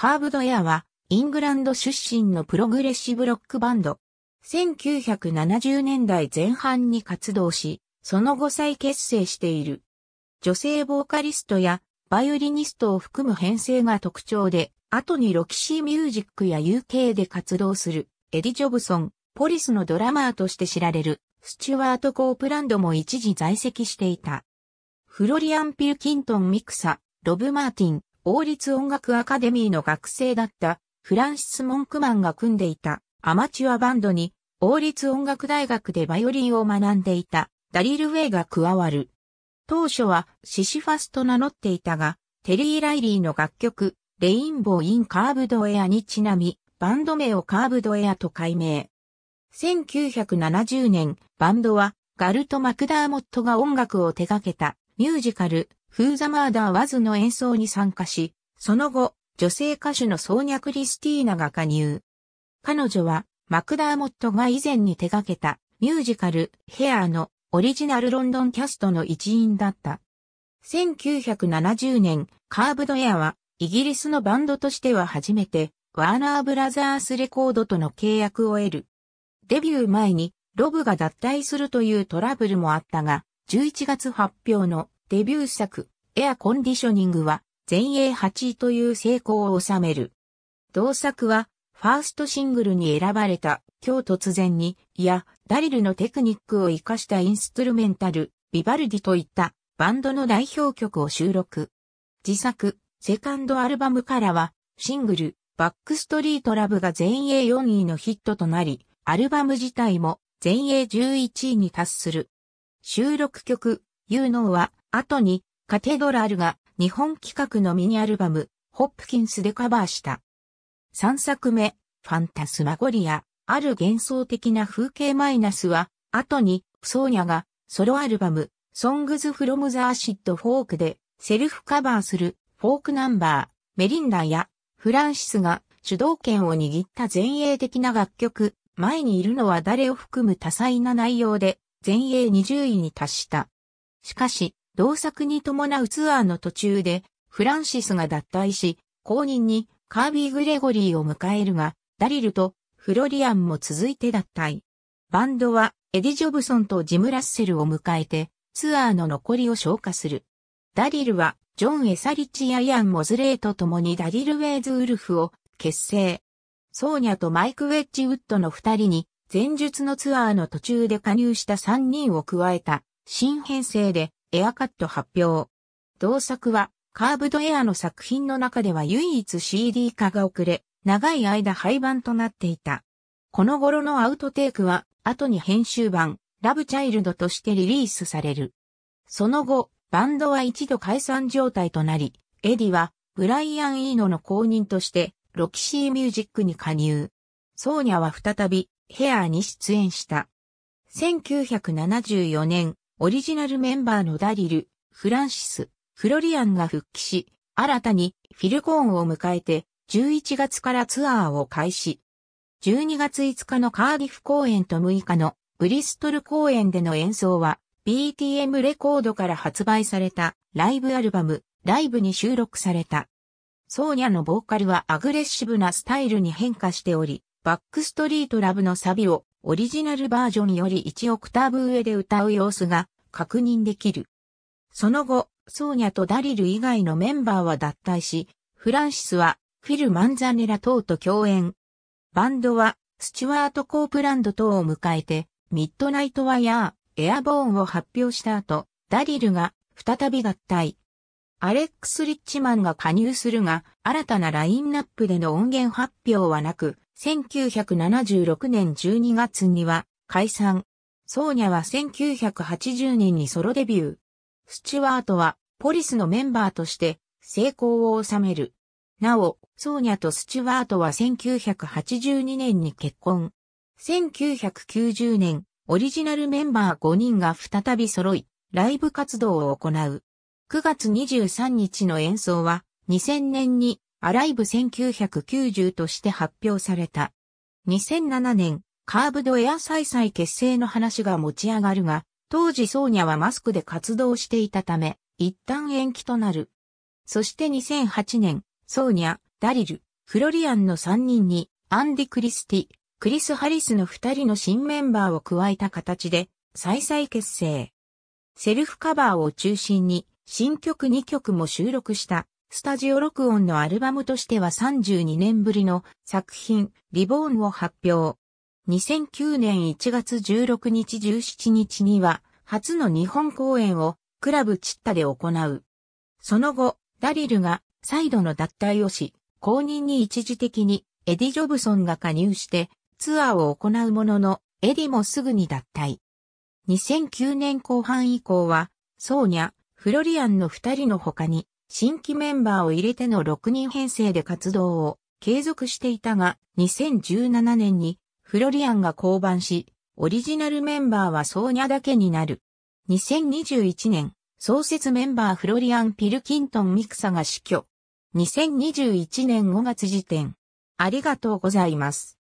カーブドエアは、イングランド出身のプログレッシブロックバンド。1970年代前半に活動し、その後再結成している。女性ボーカリストやバイオリニストを含む編成が特徴で、後にロキシーミュージックや UK で活動するエディ・ジョブソン、ポリスのドラマーとして知られるスチュワート・コープランドも一時在籍していた。フロリアン・ピルキントン・ミクサ、ロブ・マーティン、王立音楽アカデミーの学生だったフランシス・モンクマンが組んでいたアマチュアバンドに王立音楽大学でバイオリンを学んでいたダリル・ウェイが加わる。当初はシシファスと名乗っていたが、テリー・ライリーの楽曲、レインボー・イン・カーブド・エアにちなみ、バンド名をカーブド・エアと改名。1970年、バンドはガルト・マクダーモットが音楽を手掛けたミュージカル、フーザマーダーワズの演奏に参加し、その後、女性歌手のソーニャ・クリスティーナが加入。彼女は、マクダーモットが以前に手掛けたミュージカル、ヘアーのオリジナルロンドンキャストの一員だった。1970年、カーブドエアは、イギリスのバンドとしては初めて、ワーナーブラザースレコードとの契約を得る。デビュー前に、ロブが脱退するというトラブルもあったが、11月発表のデビュー作、エアコンディショニングは、全英8位という成功を収める。同作は、ファーストシングルに選ばれた、今日突然に、いや、ダリルのテクニックを活かしたインストゥルメンタル、ビバルディといったバンドの代表曲を収録。自作、セカンドアルバムからは、シングル、バックストリートラブが全英4位のヒットとなり、アルバム自体も全英11位に達する。収録曲、いうのは、後に、カテドラルが日本企画のミニアルバム、ホップキンスでカバーした。3作目、ファンタスマゴリア、ある幻想的な風景マイナスは、後に、ソーニャが、ソロアルバム、ソングズフロムザ m シッドフォークで、セルフカバーする、フォークナンバー、メリンダや、フランシスが、主導権を握った前衛的な楽曲、前にいるのは誰を含む多彩な内容で、前衛20位に達した。しかし、同作に伴うツアーの途中で、フランシスが脱退し、後任にカービー・グレゴリーを迎えるが、ダリルとフロリアンも続いて脱退。バンドはエディ・ジョブソンとジム・ラッセルを迎えて、ツアーの残りを消化する。ダリルは、ジョン・エサリッチやイアン・モズレイと共にダリル・ウェイズ・ウルフを結成。ソーニャとマイク・ウェッジ・ウッドの二人に、前述のツアーの途中で加入した三人を加えた。新編成でエアカット発表。同作はカーブドエアの作品の中では唯一 CD 化が遅れ、長い間廃盤となっていた。この頃のアウトテイクは後に編集版ラブチャイルドとしてリリースされる。その後、バンドは一度解散状態となり、エディはブライアン・イーノの公認としてロキシーミュージックに加入。ソーニャは再びヘアーに出演した。1974年、オリジナルメンバーのダリル、フランシス、フロリアンが復帰し、新たにフィルコーンを迎えて11月からツアーを開始。12月5日のカーディフ公演と6日のブリストル公演での演奏は BTM レコードから発売されたライブアルバムライブに収録された。ソーニャのボーカルはアグレッシブなスタイルに変化しており、バックストリートラブのサビをオリジナルバージョンより1オクターブ上で歌う様子が確認できる。その後、ソーニャとダリル以外のメンバーは脱退し、フランシスはフィル・マンザネラ等と共演。バンドはスチュワート・コープランド等を迎えて、ミッドナイト・ワイヤー、エアボーンを発表した後、ダリルが再び合体。アレックス・リッチマンが加入するが、新たなラインナップでの音源発表はなく、1976年12月には解散。ソーニャは1980年にソロデビュー。スチュワートはポリスのメンバーとして成功を収める。なお、ソーニャとスチュワートは1982年に結婚。1990年、オリジナルメンバー5人が再び揃い、ライブ活動を行う。9月23日の演奏は、2000年にアライブ1990として発表された。2007年、カーブドエア再々結成の話が持ち上がるが、当時ソーニャはマスクで活動していたため、一旦延期となる。そして2008年、ソーニャ、ダリル、フロリアンの3人に、アンディ・クリスティ、クリス・ハリスの2人の新メンバーを加えた形で、再々結成。セルフカバーを中心に、新曲2曲も収録したスタジオ録音のアルバムとしては32年ぶりの作品、リボーンを発表。2009年1月16日17日には、初の日本公演をクラブチッタで行う。その後、ダリルが再度の脱退をし、公認に一時的にエディ・ジョブソンが加入してツアーを行うものの、エディもすぐに脱退。2009年後半以降は、ソーニャ、フロリアンの二人の他に、新規メンバーを入れての6人編成で活動を継続していたが、2017年にフロリアンが降板し、オリジナルメンバーはソーニャだけになる。2021年、創設メンバーフロリアン・ピルキントン・ミクサが死去。2021年5月時点。ありがとうございます。